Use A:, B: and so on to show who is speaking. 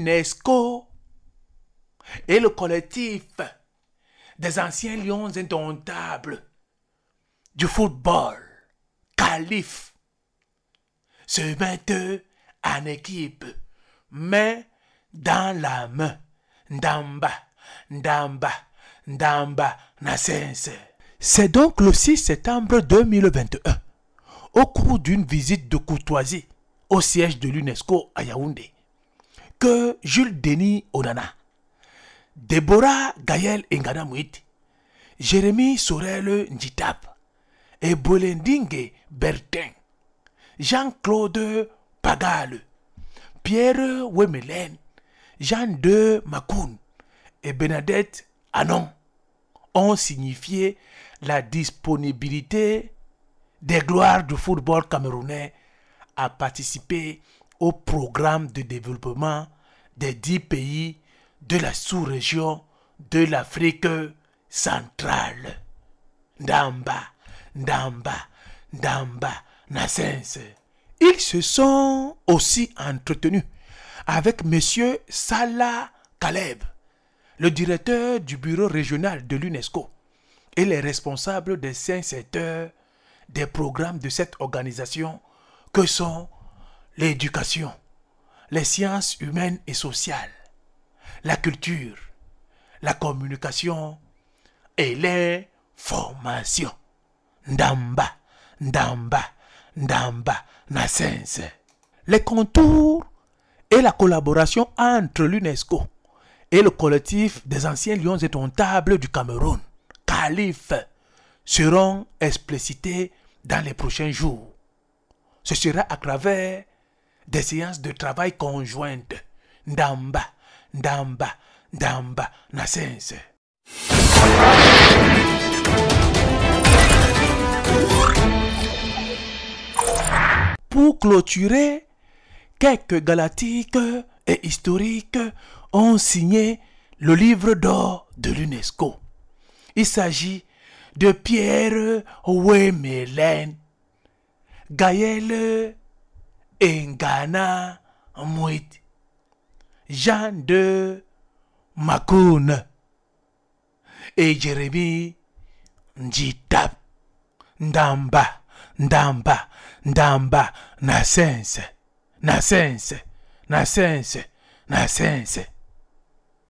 A: UNESCO et le collectif des anciens lions indomptables du football, Calife, se mettent en équipe, mais dans la main, Ndamba, Ndamba, Ndamba, C'est donc le 6 septembre 2021, au cours d'une visite de courtoisie au siège de l'UNESCO à Yaoundé, que Jules Denis Onana, Deborah Gaël Nganamouit, Jérémy Sorel Njitab et Bertin, Jean-Claude Pagale, Pierre Wemelen, Jean de Makoun et Bernadette Anon ont signifié la disponibilité des gloires du football camerounais à participer au programme de développement des dix pays de la sous-région de l'Afrique centrale. Ndamba, Ndamba, Ndamba, Nassens. Ils se sont aussi entretenus avec M. Salah Kaleb, le directeur du bureau régional de l'UNESCO et les responsables des cinq secteurs des programmes de cette organisation que sont l'éducation, les sciences humaines et sociales, la culture, la communication et les formations. Ndamba, Ndamba, Ndamba, Nassense. Les contours et la collaboration entre l'UNESCO et le collectif des anciens lions et Tontables du Cameroun, Calif, seront explicités dans les prochains jours. Ce sera à travers des séances de travail conjointes. Ndamba, Ndamba, Ndamba, Nasense. Pour clôturer, quelques galactiques et historiques ont signé le livre d'or de l'UNESCO. Il s'agit de Pierre Wemelen, Gaël engana muito. Jean de Macuna e jerebi Nditap Ndamba Ndamba Ndamba Nascense Nascense Nascense Nascense